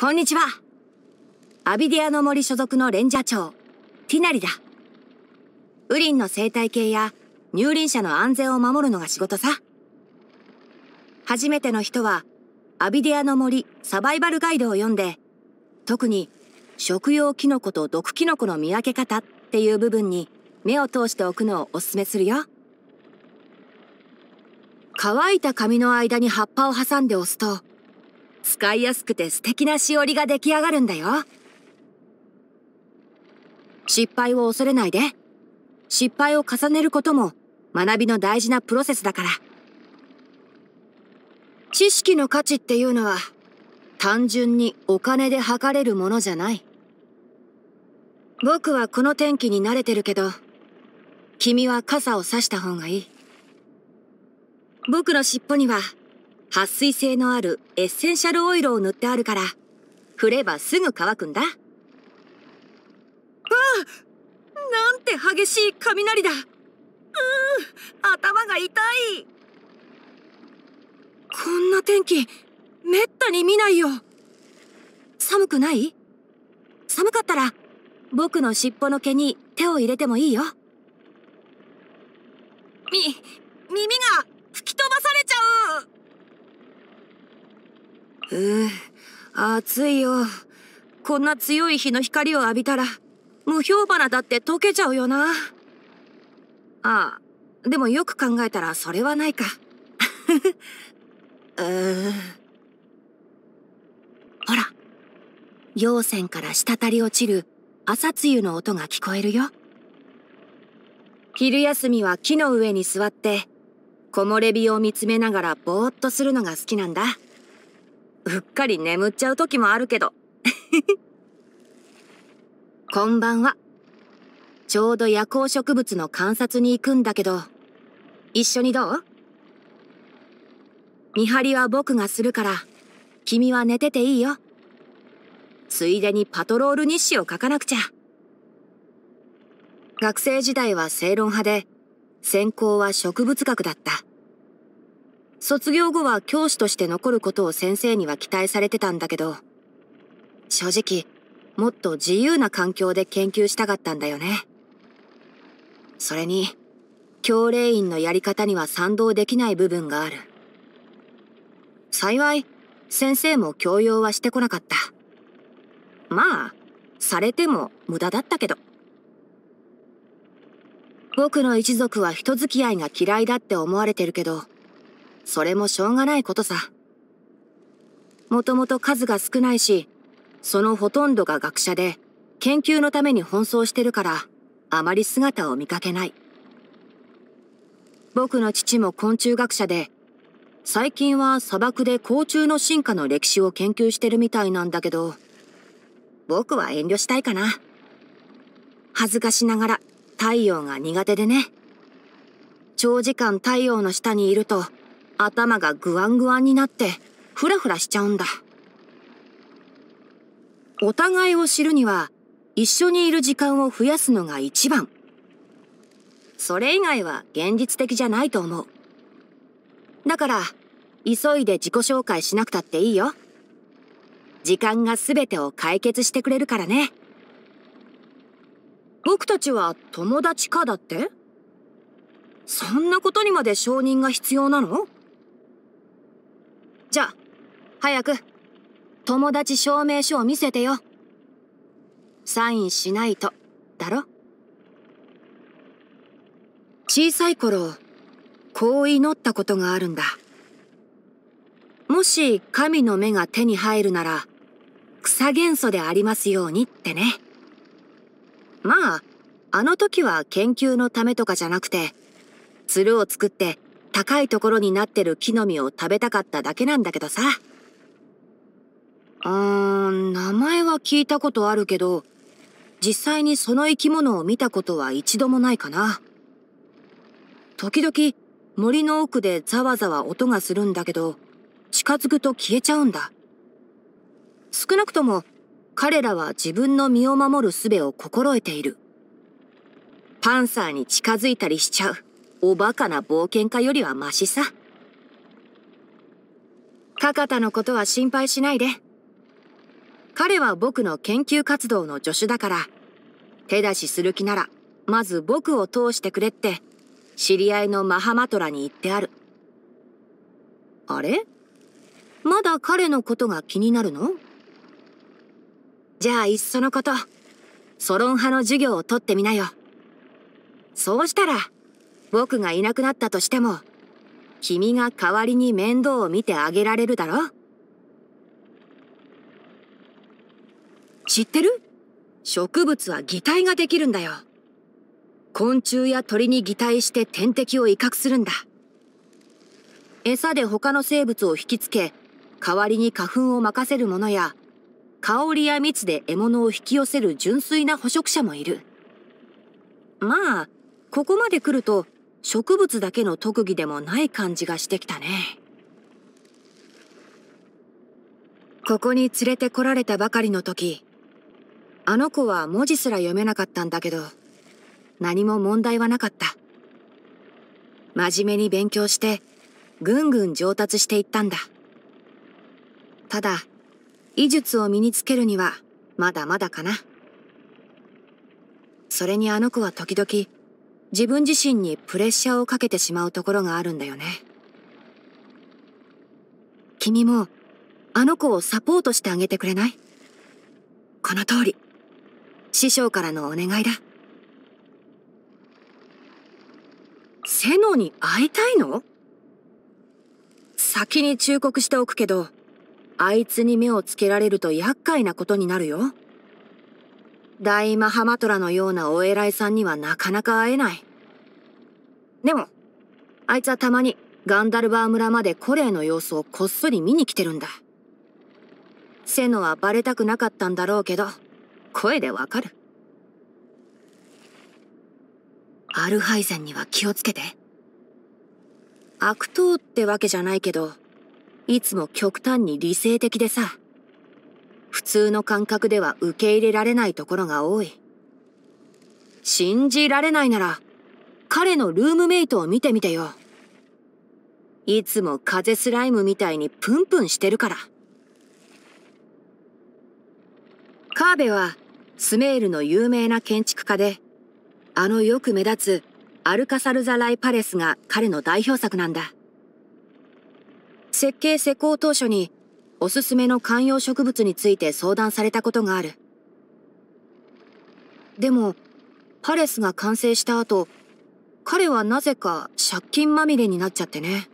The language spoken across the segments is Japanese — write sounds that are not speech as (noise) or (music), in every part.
こんにちは。アビディアの森所属のレンジャー長、ティナリだ。ウリンの生態系や入林者の安全を守るのが仕事さ。初めての人は、アビディアの森サバイバルガイドを読んで、特に食用キノコと毒キノコの見分け方っていう部分に目を通しておくのをおすすめするよ。乾いた髪の間に葉っぱを挟んで押すと、使いやすくて素敵なしおりが出来上がるんだよ失敗を恐れないで失敗を重ねることも学びの大事なプロセスだから知識の価値っていうのは単純にお金で測れるものじゃない僕はこの天気に慣れてるけど君は傘を差した方がいい僕の尻尾には撥水性のあるエッセンシャルオイルを塗ってあるから振ればすぐ乾くんだああなんて激しい雷だうん頭が痛いこんな天気めったに見ないよ寒くない寒かったら僕の尻尾の毛に手を入れてもいいよみ耳がうー暑いよこんな強い日の光を浴びたら無氷花だって溶けちゃうよなああでもよく考えたらそれはないかう (laughs) ーほら溶泉から滴り落ちる朝露の音が聞こえるよ昼休みは木の上に座って木漏れ日を見つめながらぼーっとするのが好きなんだうっかり眠っちゃう時もあるけど。(laughs) こんばんは。ちょうど夜行植物の観察に行くんだけど、一緒にどう見張りは僕がするから、君は寝てていいよ。ついでにパトロール日誌を書かなくちゃ。学生時代は正論派で、専攻は植物学だった。卒業後は教師として残ることを先生には期待されてたんだけど、正直、もっと自由な環境で研究したかったんだよね。それに、教令員のやり方には賛同できない部分がある。幸い、先生も教養はしてこなかった。まあ、されても無駄だったけど。僕の一族は人付き合いが嫌いだって思われてるけど、それもしょうがないことさ。もともと数が少ないし、そのほとんどが学者で、研究のために奔走してるから、あまり姿を見かけない。僕の父も昆虫学者で、最近は砂漠で甲虫の進化の歴史を研究してるみたいなんだけど、僕は遠慮したいかな。恥ずかしながら太陽が苦手でね。長時間太陽の下にいると頭がぐわんぐわんになってフラフラしちゃうんだお互いを知るには一緒にいる時間を増やすのが一番それ以外は現実的じゃないと思うだから急いで自己紹介しなくたっていいよ時間が全てを解決してくれるからね僕たちは友達かだってそんなことにまで承認が必要なのじゃあ、早く、友達証明書を見せてよ。サインしないと、だろ小さい頃、こう祈ったことがあるんだ。もし神の目が手に入るなら、草元素でありますようにってね。まあ、あの時は研究のためとかじゃなくて、鶴を作って高いところになってる木の実を食べたかっただけなんだけどさ。うーん、名前は聞いたことあるけど、実際にその生き物を見たことは一度もないかな。時々森の奥でざわざわ音がするんだけど、近づくと消えちゃうんだ。少なくとも彼らは自分の身を守る術を心得ている。パンサーに近づいたりしちゃう。おバカな冒険家よりはマシさ。カカタのことは心配しないで。彼は僕の研究活動の助手だから、手出しする気なら、まず僕を通してくれって、知り合いのマハマトラに言ってある。あれまだ彼のことが気になるのじゃあいっそのこと、ソロン派の授業を取ってみなよ。そうしたら、僕がいなくなったとしても、君が代わりに面倒を見てあげられるだろ知ってる植物は擬態ができるんだよ。昆虫や鳥に擬態して天敵を威嚇するんだ。餌で他の生物を引きつけ、代わりに花粉を任せるものや、香りや蜜で獲物を引き寄せる純粋な捕食者もいる。まあ、ここまで来ると植物だけの特技でもない感じがしてきたねここに連れてこられたばかりの時あの子は文字すら読めなかったんだけど何も問題はなかった真面目に勉強してぐんぐん上達していったんだただ医術を身につけるにはまだまだかなそれにあの子は時々自分自身にプレッシャーをかけてしまうところがあるんだよね。君も、あの子をサポートしてあげてくれないこの通り、師匠からのお願いだ。セノに会いたいの先に忠告しておくけど、あいつに目をつけられると厄介なことになるよ。大マハマトラのようなお偉いさんにはなかなか会えない。でも、あいつはたまにガンダルバー村までコレーの様子をこっそり見に来てるんだ。セノはバレたくなかったんだろうけど、声でわかる。アルハイゼンには気をつけて。悪党ってわけじゃないけど、いつも極端に理性的でさ、普通の感覚では受け入れられないところが多い。信じられないなら、彼のルームメイトを見てみてよ。いつも風スライムみたいにプンプンしてるから。カーベはスメールの有名な建築家で、あのよく目立つアルカサルザ・ライ・パレスが彼の代表作なんだ。設計施工当初におすすめの観葉植物について相談されたことがある。でも、パレスが完成した後、彼はなぜか借金まみれになっちゃってね。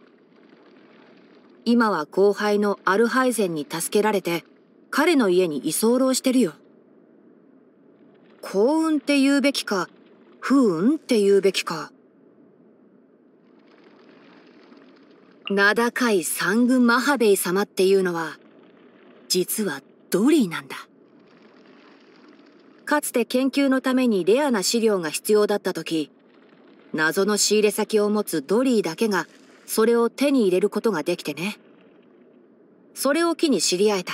今は後輩のアルハイゼンに助けられて、彼の家に居候してるよ。幸運って言うべきか、不運って言うべきか。名高い三軍マハベイ様っていうのは、実はドリーなんだ。かつて研究のためにレアな資料が必要だった時、謎の仕入れ先を持つドリーだけがそれを手に入れることができてねそれを機に知り合えた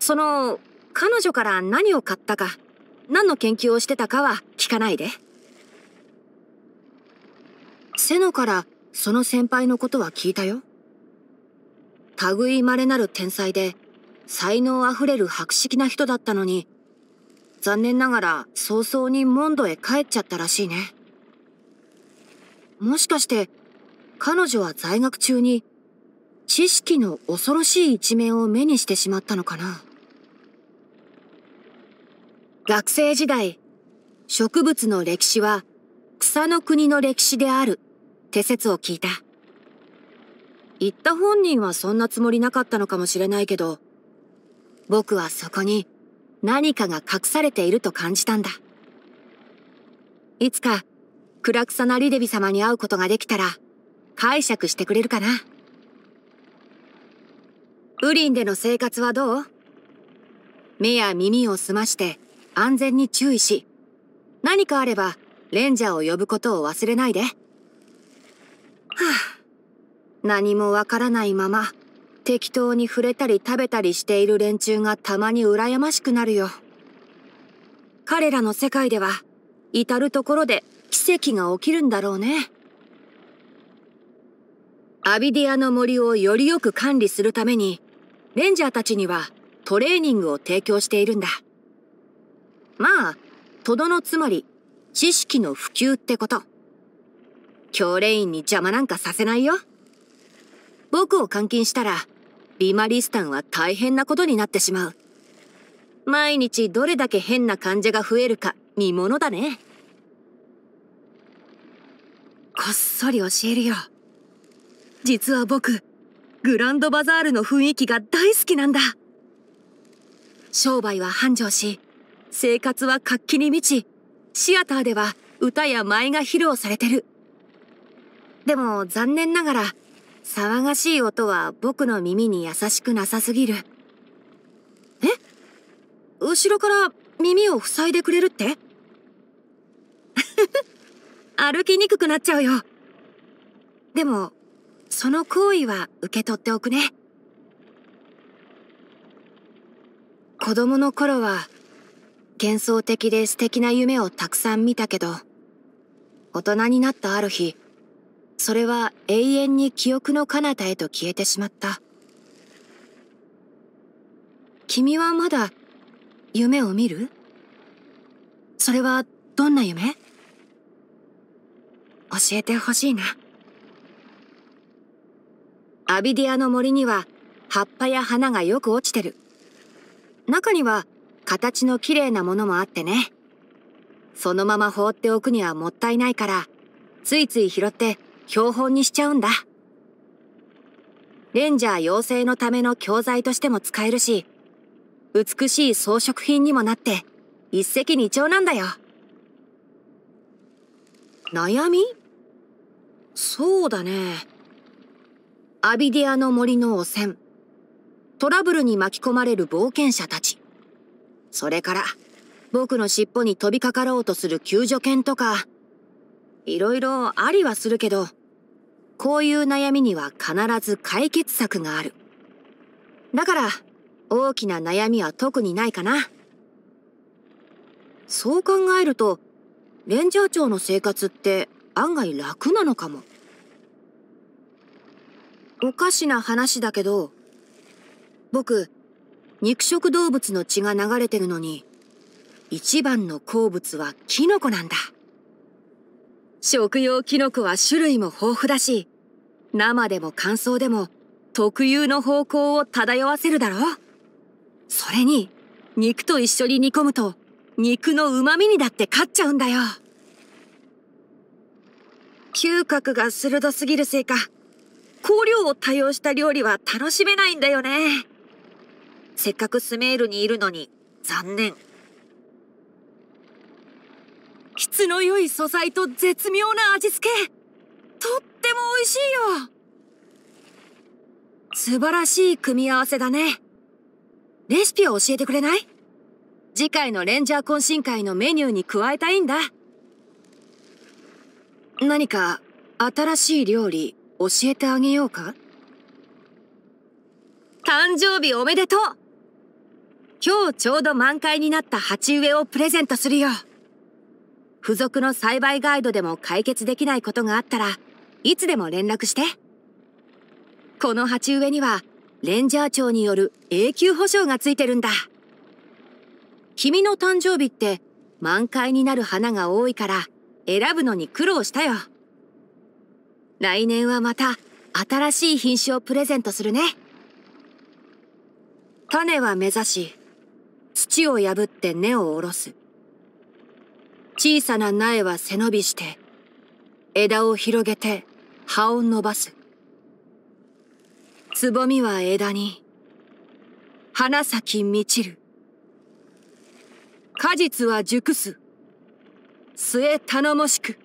その彼女から何を買ったか何の研究をしてたかは聞かないでセノからその先輩のことは聞いたよ類まれなる天才で才能あふれる博識な人だったのに残念ながら早々にモンドへ帰っちゃったらしいねもしかして、彼女は在学中に、知識の恐ろしい一面を目にしてしまったのかな。学生時代、植物の歴史は草の国の歴史であるって説を聞いた。言った本人はそんなつもりなかったのかもしれないけど、僕はそこに何かが隠されていると感じたんだ。いつか暗草なリデビ様に会うことができたら、解釈してくれるかな。ウリンでの生活はどう目や耳を澄まして安全に注意し、何かあればレンジャーを呼ぶことを忘れないで。はあ、何もわからないまま適当に触れたり食べたりしている連中がたまに羨ましくなるよ。彼らの世界では至るところで奇跡が起きるんだろうねアビディアの森をよりよく管理するためにレンジャーたちにはトレーニングを提供しているんだまあとどのつまり知識の普及ってこと教練院に邪魔なんかさせないよ僕を監禁したらビマリスタンは大変なことになってしまう毎日どれだけ変な患者が増えるか見ものだねこっそり教えるよ実は僕グランドバザールの雰囲気が大好きなんだ商売は繁盛し生活は活気に満ちシアターでは歌や舞が披露されてるでも残念ながら騒がしい音は僕の耳に優しくなさすぎるえ後ろから耳を塞いでくれるって歩きにくくなっちゃうよ。でも、その行為は受け取っておくね。子供の頃は、幻想的で素敵な夢をたくさん見たけど、大人になったある日、それは永遠に記憶の彼方へと消えてしまった。君はまだ夢を見るそれはどんな夢教えてほしいな。アビディアの森には葉っぱや花がよく落ちてる。中には形の綺麗なものもあってね。そのまま放っておくにはもったいないから、ついつい拾って標本にしちゃうんだ。レンジャー養成のための教材としても使えるし、美しい装飾品にもなって、一石二鳥なんだよ。悩みそうだね。アビディアの森の汚染。トラブルに巻き込まれる冒険者たち。それから、僕の尻尾に飛びかかろうとする救助犬とか、いろいろありはするけど、こういう悩みには必ず解決策がある。だから、大きな悩みは特にないかな。そう考えると、レンジャー長の生活って案外楽なのかも。おかしな話だけど、僕、肉食動物の血が流れてるのに、一番の好物はキノコなんだ。食用キノコは種類も豊富だし、生でも乾燥でも特有の方向を漂わせるだろそれに、肉と一緒に煮込むと、肉の旨味にだって勝っちゃうんだよ。嗅覚が鋭すぎるせいか、香料を多用した料理は楽しめないんだよね。せっかくスメールにいるのに、残念。質の良い素材と絶妙な味付け。とっても美味しいよ。素晴らしい組み合わせだね。レシピを教えてくれない次回のレンジャー懇親会のメニューに加えたいんだ。何か新しい料理教えてあげようか誕生日おめでとう今日ちょうど満開になった鉢植えをプレゼントするよ。付属の栽培ガイドでも解決できないことがあったらいつでも連絡して。この鉢植えにはレンジャー長による永久保証がついてるんだ。君の誕生日って満開になる花が多いから選ぶのに苦労したよ。来年はまた新しい品種をプレゼントするね。種は目指し、土を破って根を下ろす。小さな苗は背伸びして、枝を広げて葉を伸ばす。つぼみは枝に、花咲き満ちる。果実は熟す。末頼もしく。